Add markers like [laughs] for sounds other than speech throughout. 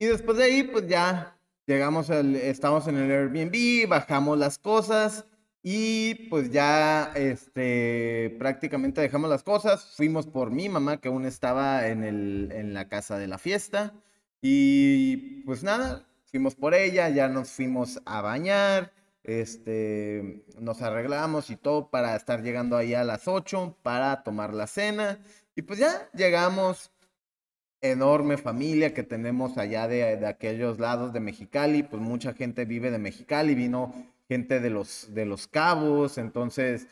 Y después de ahí, pues ya llegamos estamos en el Airbnb, bajamos las cosas y pues ya este, prácticamente dejamos las cosas. Fuimos por mi mamá que aún estaba en, el, en la casa de la fiesta y pues nada, fuimos por ella, ya nos fuimos a bañar. Este, nos arreglamos y todo para estar llegando ahí a las 8 para tomar la cena. Y pues ya llegamos, enorme familia que tenemos allá de, aquellos lados de Mexicali, pues mucha gente vive de Mexicali, vino gente de los, de los cabos, entonces,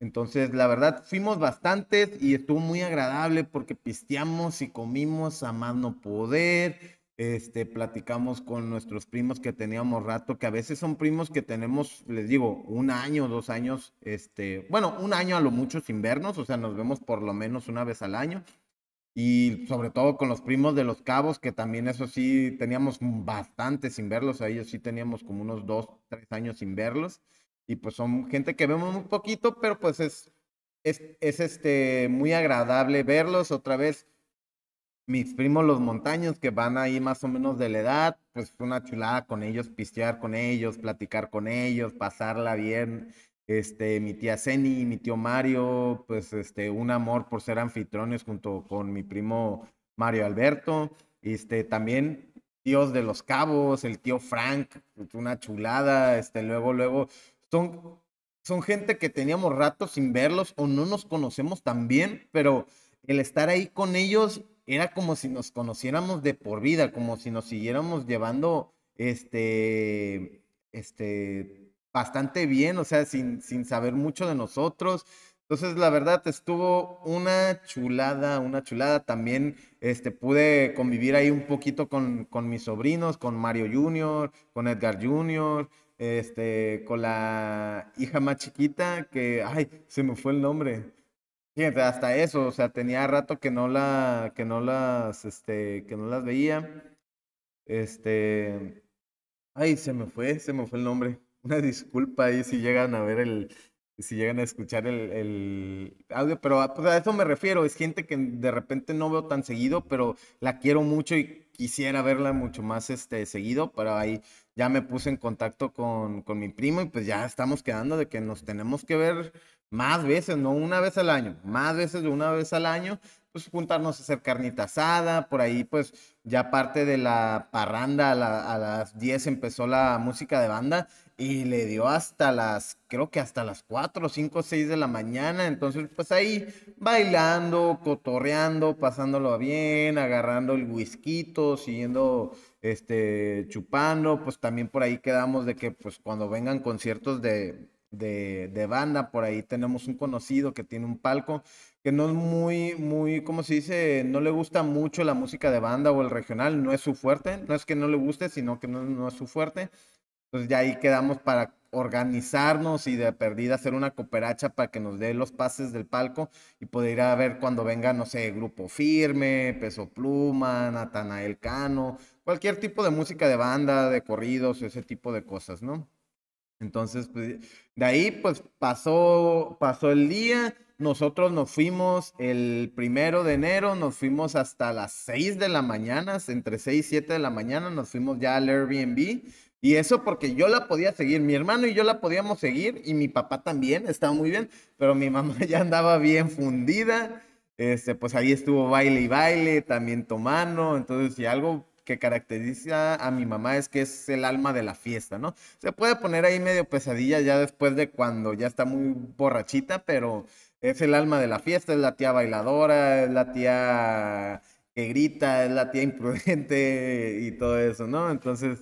entonces la verdad fuimos bastantes y estuvo muy agradable porque pisteamos y comimos a más no poder, este, platicamos con nuestros primos que teníamos rato, que a veces son primos que tenemos, les digo, un año, dos años, este, bueno, un año a lo mucho sin vernos, o sea, nos vemos por lo menos una vez al año, y sobre todo con los primos de los cabos, que también eso sí teníamos bastante sin verlos, a ellos sí teníamos como unos dos, tres años sin verlos. Y pues son gente que vemos un poquito, pero pues es, es, es este, muy agradable verlos otra vez. Mis primos los montaños que van ahí más o menos de la edad, pues fue una chulada con ellos, pistear con ellos, platicar con ellos, pasarla bien este, mi tía Ceni, mi tío Mario, pues este, un amor por ser anfitriones junto con mi primo Mario Alberto, este, también tíos de los cabos, el tío Frank, pues, una chulada, este, luego, luego, son, son gente que teníamos rato sin verlos o no nos conocemos tan bien, pero el estar ahí con ellos era como si nos conociéramos de por vida, como si nos siguiéramos llevando, este, este, bastante bien, o sea, sin, saber mucho de nosotros. Entonces, la verdad, estuvo una chulada, una chulada. También este, pude convivir ahí un poquito con, con mis sobrinos, con Mario Jr., con Edgar Jr., este, con la hija más chiquita que, ay, se me fue el nombre. hasta eso, o sea, tenía rato que no la, que no las, este, que no las veía. Este, ay, se me fue, se me fue el nombre una disculpa ahí si llegan a ver el, si llegan a escuchar el, audio, pero pues, a, eso me refiero, es gente que de repente no veo tan seguido, pero la quiero mucho y quisiera verla mucho más este, seguido, pero ahí ya me puse en contacto con, con mi primo y pues ya estamos quedando de que nos tenemos que ver más veces, no una vez al año, más veces de una vez al año, pues juntarnos a hacer carnita asada, por ahí pues ya parte de la parranda a, a las 10 empezó la música de banda y le dio hasta las, creo que hasta las 4, 5, 6 de la mañana. Entonces, pues ahí bailando, cotorreando, pasándolo bien, agarrando el whisky, siguiendo este, chupando. Pues también por ahí quedamos de que, pues cuando vengan conciertos de, de, banda, por ahí tenemos un conocido que tiene un palco que no es muy, muy, ¿cómo se dice? No le gusta mucho la música de banda o el regional, no es su fuerte. No es que no le guste, sino que no es su fuerte pues ya ahí quedamos para organizarnos y de perdida hacer una cooperacha para que nos dé los pases del palco y poder ir a ver cuando venga, no sé, Grupo Firme, Peso Pluma, Natanael Cano, cualquier tipo de música de banda, de corridos, ese tipo de cosas, ¿no? Entonces, pues, de ahí, pues pasó, pasó el día, nosotros nos fuimos el primero de enero, nos fuimos hasta las 6 de la mañana, entre 6 y 7 de la mañana, nos fuimos ya al Airbnb, y eso porque yo la podía seguir, mi hermano y yo la podíamos seguir y mi papá también estaba muy bien, pero mi [laughs] mamá ya andaba bien fundida. Este, pues ahí estuvo baile y baile, también tomando, entonces si algo que caracteriza a mi mamá es que es el alma de la fiesta, ¿no? Se puede poner ahí medio pesadilla ya después de cuando ya está muy borrachita, pero es el alma de la fiesta, es la tía bailadora, es la tía que grita, es la tía imprudente y todo eso, ¿no? Entonces,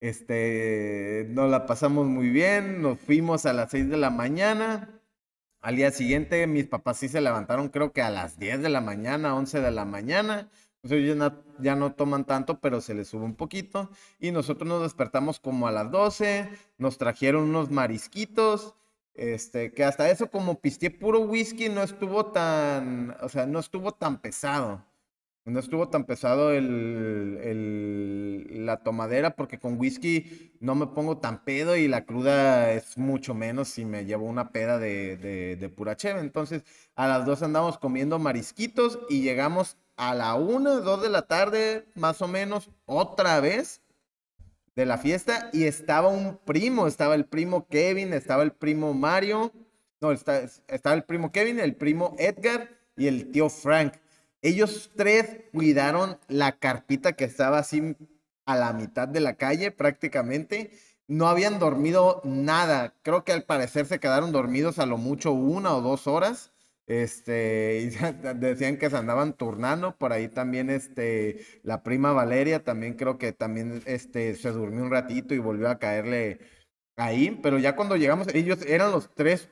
este, no la pasamos muy bien, nos fuimos a las 6 de la mañana. Al día siguiente mis papás sí se levantaron creo que a las 10 de la mañana, 11 de la mañana. ya no, toman tanto, pero se les sube un poquito. Y nosotros nos despertamos como a las 12, nos trajeron unos marisquitos. Este, que hasta eso como pisté puro whisky no estuvo tan, o sea, no estuvo tan pesado. No estuvo tan pesado el, la tomadera porque con whisky no me pongo tan pedo y la cruda es mucho menos si me llevo una peda de, de, pura cheve. Entonces a las dos andamos comiendo marisquitos y llegamos a la una, dos de la tarde más o menos otra vez de la fiesta y estaba un primo, estaba el primo Kevin, estaba el primo Mario, no, estaba el primo Kevin, el primo Edgar y el tío Frank ellos tres cuidaron la carpita que estaba así a la mitad de la calle prácticamente. No habían dormido nada. Creo que al parecer se quedaron dormidos a lo mucho una o dos horas. Este, [laughs] decían que se andaban turnando. Por ahí también este, la prima Valeria también creo que también este, se durmió un ratito y volvió a caerle ahí. Pero ya cuando llegamos, ellos eran los tres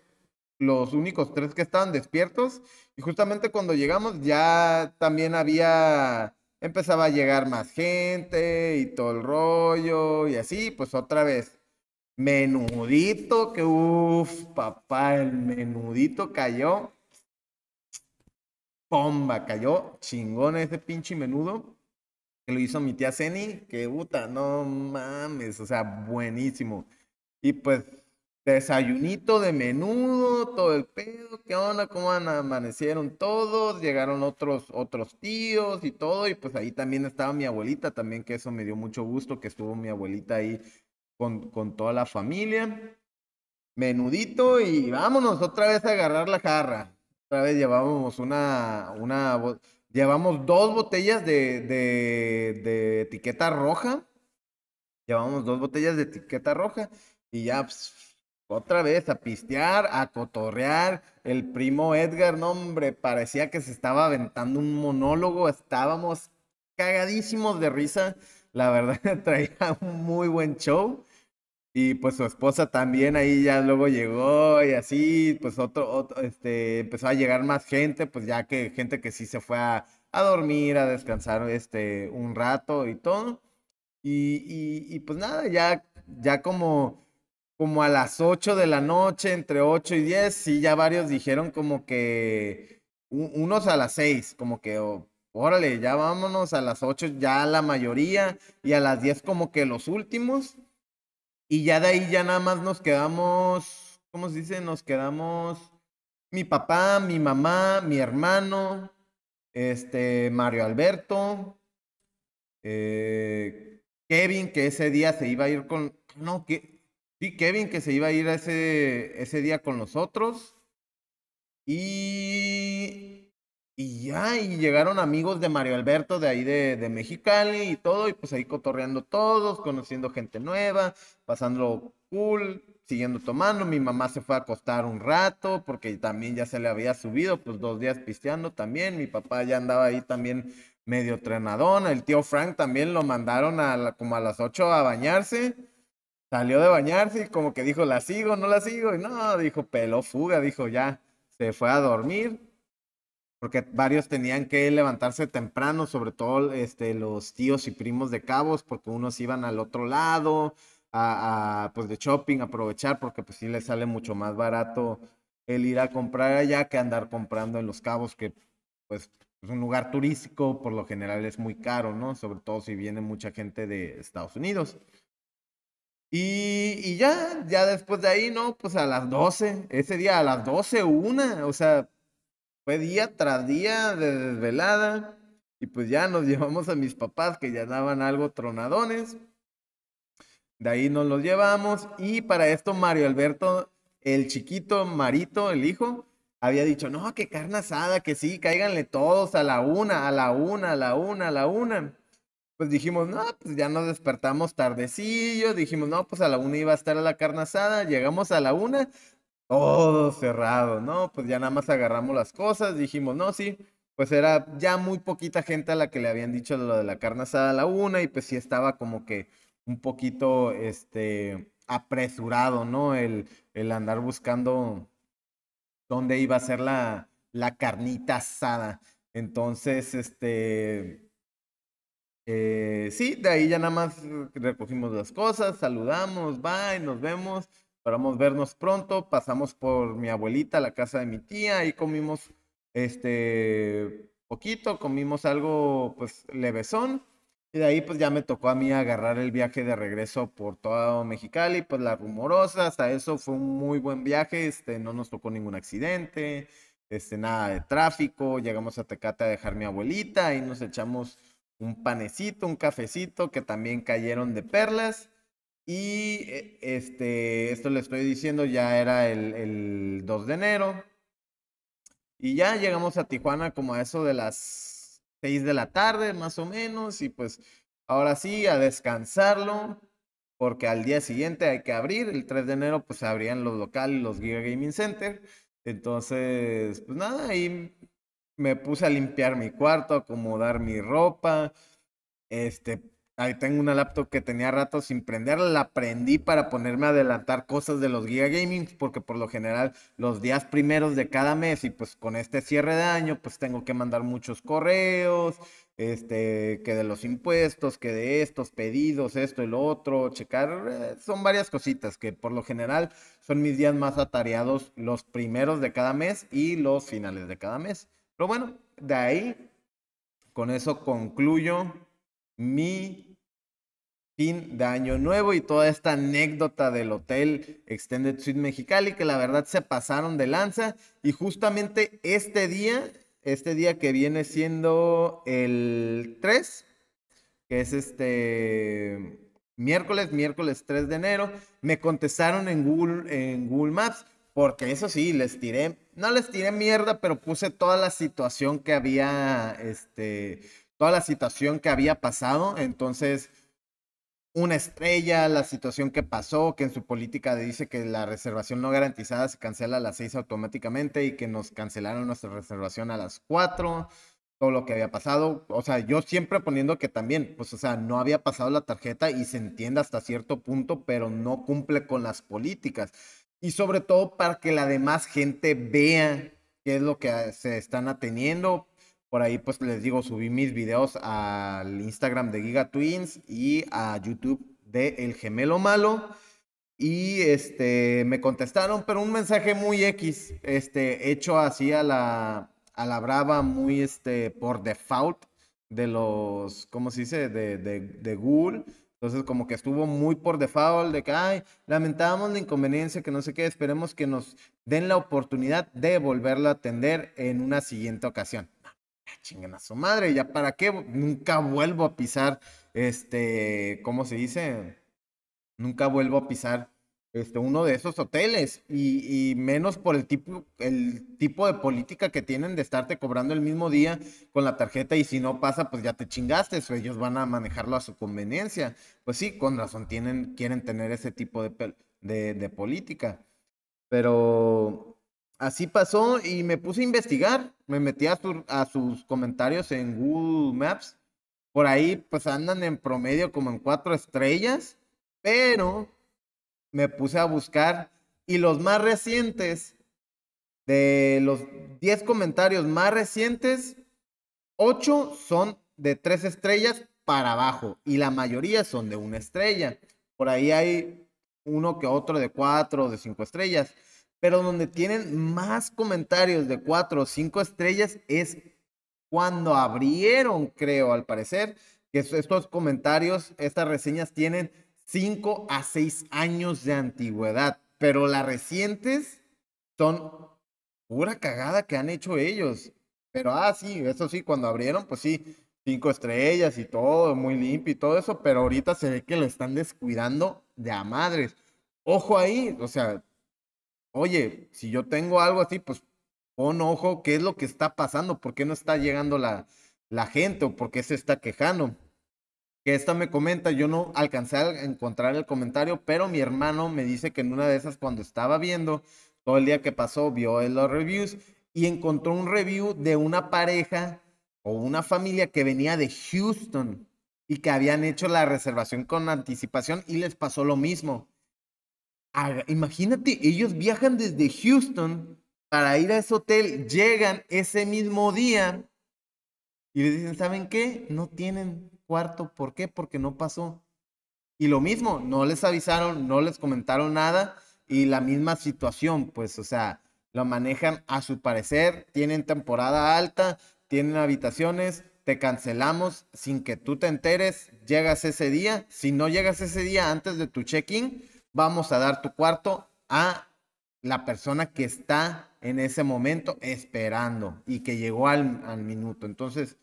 los únicos tres que estaban despiertos. Y justamente cuando llegamos ya también había, empezaba a llegar más gente y todo el rollo y así, pues otra vez. Menudito, que uff, papá, el menudito cayó. Bomba, cayó chingón ese pinche menudo que lo hizo mi tía Ceni, que puta, no mames, o sea, buenísimo. Y pues Desayunito de menudo, todo el pedo, qué onda, cómo amanecieron todos, llegaron otros, otros tíos y todo, y pues ahí también estaba mi abuelita, también que eso me dio mucho gusto, que estuvo mi abuelita ahí con, con toda la familia. Menudito y vámonos otra vez a agarrar la jarra. Otra vez llevábamos una, una, llevamos dos botellas de, de, de etiqueta roja. Llevamos dos botellas de etiqueta roja y ya pues, otra vez a pistear, a cotorrear. El primo Edgar, no hombre, parecía que se estaba aventando un monólogo. Estábamos cagadísimos de risa. La verdad, [laughs] traía un muy buen show. Y pues su esposa también ahí ya luego llegó y así, pues otro, este, empezó a llegar más gente, pues ya que gente que sí se fue a, dormir, a descansar este, un rato y todo. Y, pues nada, ya, ya como como a las 8 de la noche, entre 8 y 10, sí, ya varios dijeron como que unos a las 6, como que, oh, órale, ya vámonos a las 8, ya la mayoría, y a las 10 como que los últimos, y ya de ahí ya nada más nos quedamos, ¿cómo se dice? Nos quedamos mi papá, mi mamá, mi hermano, este, Mario Alberto, eh, Kevin, que ese día se iba a ir con, no, que y Kevin, que se iba a ir ese, ese día con nosotros. Y, y ya, y llegaron amigos de Mario Alberto de ahí de, de Mexicali y todo, y pues ahí cotorreando todos, conociendo gente nueva, pasando cool, siguiendo tomando. Mi mamá se fue a acostar un rato porque también ya se le había subido, pues dos días pisteando también. Mi papá ya andaba ahí también medio trenadón. El tío Frank también lo mandaron a como a las ocho a bañarse. Salió de bañarse y como que dijo, la sigo, no la sigo. Y no, dijo, pelo fuga, dijo, ya, se fue a dormir. Porque varios tenían que levantarse temprano, sobre todo este, los tíos y primos de cabos, porque unos iban al otro lado, a, pues de shopping, aprovechar, porque pues sí les sale mucho más barato el ir a comprar allá que andar comprando en los cabos, que pues es un lugar turístico, por lo general es muy caro, ¿no? Sobre todo si viene mucha gente de Estados Unidos. Y, ya, ya después de ahí, ¿no? Pues a las 12, ese día a las doce una, o sea, fue día tras día de desvelada. Y pues ya nos [laughs] llevamos a mis papás que ya daban algo tronadones. De ahí nos los llevamos. Y para esto Mario Alberto, el chiquito Marito, el hijo, había dicho, no, que carne asada, que sí, cáiganle todos a la una, a la una, a la una, a la una pues dijimos, no, pues ya nos despertamos tardecillo, dijimos, no, pues a la una iba a estar a la carne asada, llegamos a la una, todo cerrado, ¿no? Pues ya nada más agarramos las cosas, dijimos, no, sí, pues era ya muy poquita gente a la que le habían dicho lo de la carne asada a la una y pues sí estaba como que un poquito, este, apresurado, ¿no? El, el andar buscando dónde iba a ser la, la carnita asada. Entonces, este, eh, sí, de ahí ya nada más recogimos las cosas, saludamos, bye, nos vemos, esperamos vernos pronto, pasamos por mi abuelita, la casa de mi tía, ahí comimos este poquito, comimos algo pues levesón. Y de ahí pues ya me tocó a mí agarrar el viaje de regreso por todo Mexicali, pues la rumorosa, hasta eso fue un muy buen viaje, este, no nos tocó ningún accidente, este, nada de tráfico, llegamos a Tecate a dejar mi abuelita y nos echamos un panecito, un cafecito que también cayeron de perlas. Y eh, este, esto le estoy diciendo, ya era el, 2 de enero. Y ya llegamos a Tijuana como a eso de las 6 de la tarde, más o menos. Y pues ahora sí, a descansarlo, porque al día siguiente hay que abrir. El 3 de enero pues abrían los locales, los Giga Gaming Center. Entonces, pues nada, ahí me puse a limpiar mi cuarto, acomodar mi ropa. Este, ahí tengo una laptop que tenía rato sin prenderla, la prendí para ponerme a adelantar cosas de los Giga Gaming, porque por lo general los días primeros de cada mes y pues con este cierre de año, pues tengo que mandar muchos correos, este, que de los impuestos, que de estos pedidos, esto y lo otro, checar, eh, son varias cositas que por lo general son mis días más atareados los primeros de cada mes y los finales de cada mes. Pero bueno, de ahí, con eso concluyo mi fin de año nuevo y toda esta anécdota del hotel Extended Suite Mexicali, que la verdad se pasaron de lanza. Y justamente este día, este día que viene siendo el 3, que es este miércoles, miércoles 3 de enero, me contestaron en Google, en Google Maps, porque eso sí, les tiré, no les tiré mierda, pero puse toda la situación que había, este, toda la situación que había pasado. Entonces, una estrella, la situación que pasó, que en su política dice que la reservación no garantizada se cancela a las seis automáticamente y que nos cancelaron nuestra reservación a las cuatro, todo lo que había pasado. O sea, yo siempre poniendo que también, pues, o sea, no había pasado la tarjeta y se entiende hasta cierto punto, pero no cumple con las políticas y sobre todo para que la demás gente vea qué es lo que se están ateniendo. Por ahí pues les digo, subí mis videos al Instagram de Giga Twins y a YouTube de El Gemelo Malo. Y este, me contestaron, pero un mensaje muy X, este, hecho así a la, a la brava, muy este, por default de los, ¿cómo se dice? De, de, de Google entonces, como que estuvo muy por default de que, ay, lamentábamos la inconveniencia, que no sé qué, esperemos que nos den la oportunidad de volverla a atender en una siguiente ocasión. Chinguen a su madre, ya para qué, nunca vuelvo a pisar, este, ¿cómo se dice? Nunca vuelvo a pisar este, uno de esos hoteles y, menos por el tipo, el tipo de política que tienen de estarte cobrando el mismo día con la tarjeta y si no pasa, pues ya te chingaste, o ellos van a manejarlo a su conveniencia. Pues sí, con razón tienen, quieren tener ese tipo de, de, de política. Pero así pasó y me puse a investigar, me metí a, a sus comentarios en Google Maps. Por ahí pues andan en promedio como en cuatro estrellas, pero me puse a buscar y los más recientes, de los 10 comentarios más recientes, 8 son de 3 estrellas para abajo y la mayoría son de una estrella. Por ahí hay uno que otro de 4 o de 5 estrellas, pero donde tienen más comentarios de 4 o 5 estrellas es cuando abrieron, creo, al parecer, que estos comentarios, estas reseñas tienen 5 a 6 años de antigüedad, pero las recientes son pura cagada que han hecho ellos. Pero, ah, sí, eso sí, cuando abrieron, pues sí, cinco estrellas y todo, muy limpio y todo eso, pero ahorita se ve que lo están descuidando de a madres. Ojo ahí, o sea, oye, si yo tengo algo así, pues pon ojo, ¿qué es lo que está pasando? ¿Por qué no está llegando la, la gente o por qué se está quejando? que esta me comenta, yo no alcancé a encontrar el comentario, pero mi hermano me dice que en una de esas cuando estaba viendo, todo el día que pasó, vio los reviews y encontró un review de una pareja o una familia que venía de Houston y que habían hecho la reservación con anticipación y les pasó lo mismo. imagínate, ellos viajan desde Houston para ir a ese hotel, llegan ese mismo día y les dicen, ¿saben qué? No tienen cuarto. ¿Por qué? Porque no pasó. Y lo mismo, no les avisaron, no les comentaron nada y la misma situación, pues, o sea, lo manejan a su parecer, tienen temporada alta, tienen habitaciones, te cancelamos sin que tú te enteres, llegas ese día, si no llegas ese día antes de tu check-in, vamos a dar tu cuarto a la persona que está en ese momento esperando y que llegó al, al minuto. Entonces,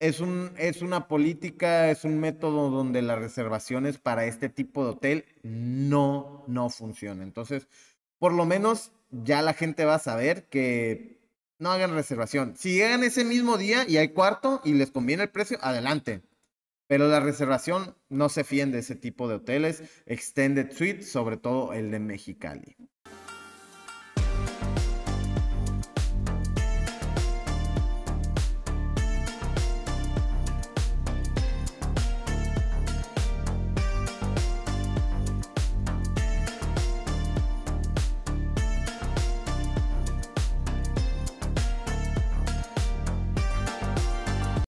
es, un, es una política, es un método donde las reservaciones para este tipo de hotel no, no funcionan. Entonces, por lo menos ya la gente va a saber que no hagan reservación. Si llegan ese mismo día y hay cuarto y les conviene el precio, adelante. Pero la reservación no se fíen de ese tipo de hoteles, extended suite, sobre todo el de Mexicali.